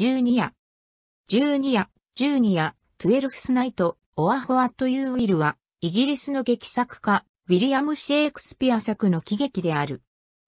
十二夜。十二夜、十二夜、ルフスナイト、オアホアトユーウィルは、イギリスの劇作家、ウィリアム・シェイクスピア作の喜劇である。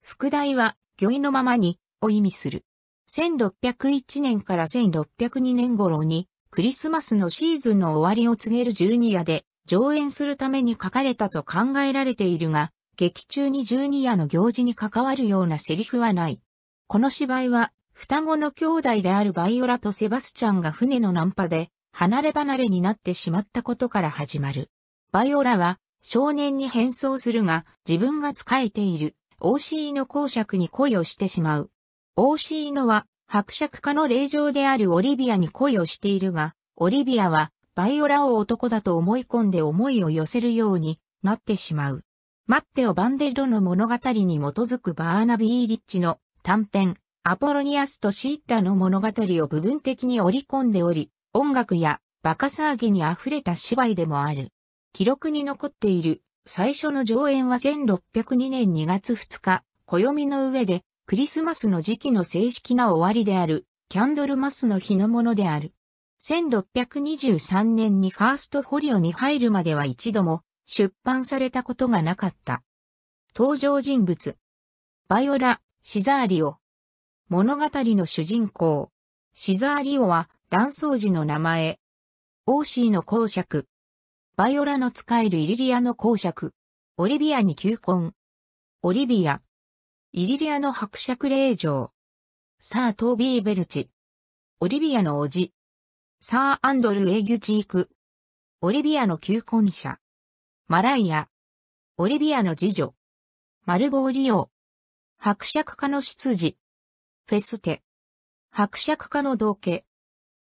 副題は、魚意のままに、を意味する。1601年から1602年頃に、クリスマスのシーズンの終わりを告げる十二夜で、上演するために書かれたと考えられているが、劇中に十二夜の行事に関わるようなセリフはない。この芝居は双子の兄弟であるバイオラとセバスチャンが船のナンパで離れ離れになってしまったことから始まる。バイオラは少年に変装するが自分が仕えている OC の公爵に恋をしてしまう。OC のは伯爵家の霊場であるオリビアに恋をしているが、オリビアはバイオラを男だと思い込んで思いを寄せるようになってしまう。マッテオ・バンデルドの物語に基づくバーナビー・リッチの短編、アポロニアスとシッタの物語を部分的に織り込んでおり、音楽やバカ騒ぎに溢れた芝居でもある。記録に残っている最初の上演は1602年2月2日、暦の上でクリスマスの時期の正式な終わりである、キャンドルマスの日のものである。1623年にファーストフォリオに入るまでは一度も出版されたことがなかった。登場人物。バイオラ、シザーリオ、物語の主人公。シザーリオは、断層時の名前。オーシーの公爵。バイオラの使えるイリリアの公爵。オリビアに求婚。オリビア。イリリアの伯爵令嬢。サー・トービー・ベルチ。オリビアの叔父。サー・アンドル・エギュチーク。オリビアの求婚者。マライア。オリビアの次女。マルボーリオ。伯爵家の執事。フェステ。伯爵家の道家。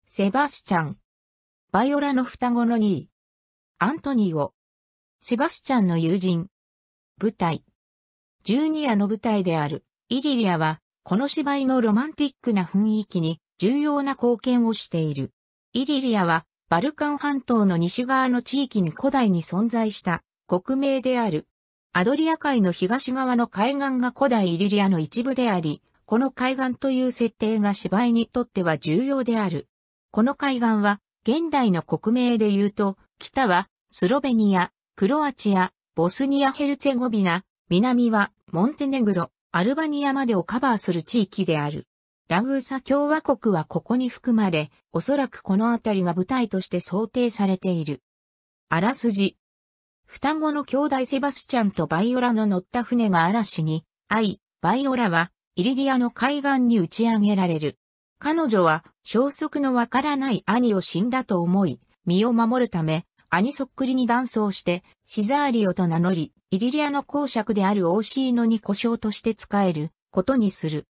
セバスチャン。バイオラの双子の2位。アントニオ。セバスチャンの友人。舞台。ジュニアの舞台である、イリリアは、この芝居のロマンティックな雰囲気に重要な貢献をしている。イリリアは、バルカン半島の西側の地域に古代に存在した国名である。アドリア海の東側の海岸が古代イリリアの一部であり、この海岸という設定が芝居にとっては重要である。この海岸は、現代の国名で言うと、北は、スロベニア、クロアチア、ボスニア・ヘルツェゴビナ、南は、モンテネグロ、アルバニアまでをカバーする地域である。ラグーサ共和国はここに含まれ、おそらくこの辺りが舞台として想定されている。あらすじ。双子の兄弟セバスチャンとバイオラの乗った船が嵐に、愛、バイオラはイリリアの海岸に打ち上げられる。彼女は消息のわからない兄を死んだと思い、身を守るため、兄そっくりに断層して、シザーリオと名乗り、イリリアの公爵であるオーシーノに故障として使えることにする。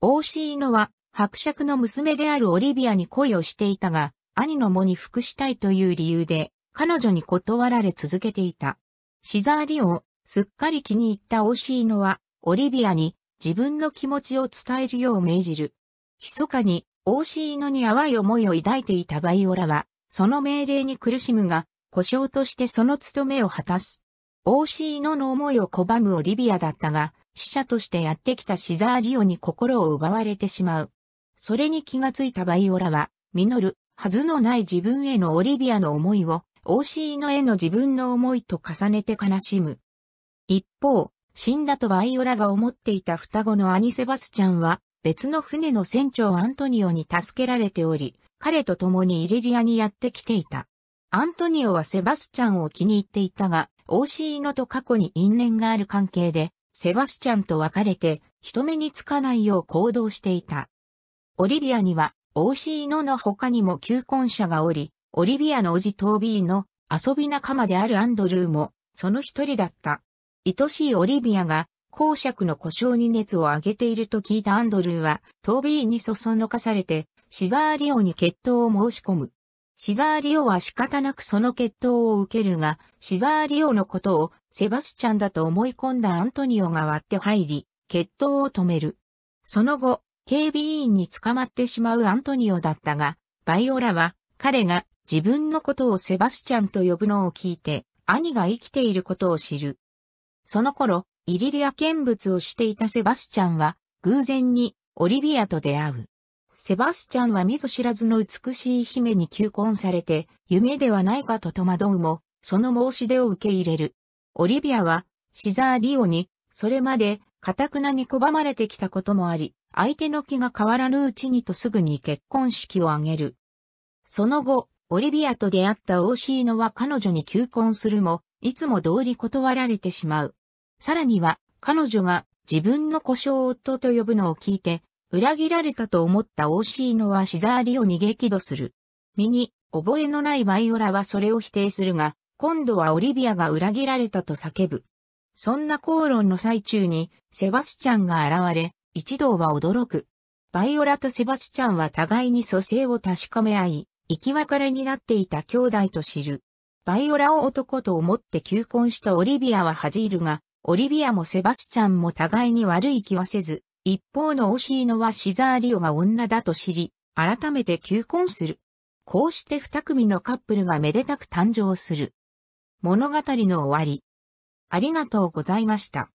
オーシーノは伯爵の娘であるオリビアに恋をしていたが、兄の喪に服したいという理由で、彼女に断られ続けていた。シザーリオをすっかり気に入ったオーシーノは、オリビアに自分の気持ちを伝えるよう命じる。密かに、シーノに淡い思いを抱いていたバイオラは、その命令に苦しむが、故障としてその務めを果たす。シーノの思いを拒むオリビアだったが、死者としてやってきたシザーリオに心を奪われてしまう。それに気がついたバイオラは、実る、はずのない自分へのオリビアの思いを、シーノへの自分の思いと重ねて悲しむ。一方、死んだとバイオラが思っていた双子の兄セバスチャンは、別の船の船長アントニオに助けられており、彼と共にイリリアにやってきていた。アントニオはセバスチャンを気に入っていたが、オーシーノと過去に因縁がある関係で、セバスチャンと別れて、人目につかないよう行動していた。オリビアには、オーシーノの他にも求婚者がおり、オリビアのおじトービーの遊び仲間であるアンドルーも、その一人だった。愛しいオリビアが、公爵の故障に熱を上げていると聞いたアンドルーは、トービーにそそのかされて、シザーリオに決闘を申し込む。シザーリオは仕方なくその決闘を受けるが、シザーリオのことをセバスチャンだと思い込んだアントニオが割って入り、決闘を止める。その後、警備員に捕まってしまうアントニオだったが、バイオラは彼が自分のことをセバスチャンと呼ぶのを聞いて、兄が生きていることを知る。その頃、イリリア見物をしていたセバスチャンは、偶然にオリビアと出会う。セバスチャンは見ず知らずの美しい姫に求婚されて、夢ではないかと戸惑うも、その申し出を受け入れる。オリビアは、シザー・リオに、それまで、カタクなに拒まれてきたこともあり、相手の気が変わらぬうちにとすぐに結婚式を挙げる。その後、オリビアと出会ったオーシーノは彼女に求婚するも、いつも通り断られてしまう。さらには、彼女が自分の故障夫と呼ぶのを聞いて、裏切られたと思った OC のはシザーリを逃げ気度する。身に覚えのないバイオラはそれを否定するが、今度はオリビアが裏切られたと叫ぶ。そんな口論の最中にセバスチャンが現れ、一同は驚く。バイオラとセバスチャンは互いに蘇生を確かめ合い、生き別れになっていた兄弟と知る。バイオラを男と思って求婚したオリビアは恥じるが、オリビアもセバスチャンも互いに悪い気はせず、一方のオシーノはシザーリオが女だと知り、改めて求婚する。こうして二組のカップルがめでたく誕生する。物語の終わり。ありがとうございました。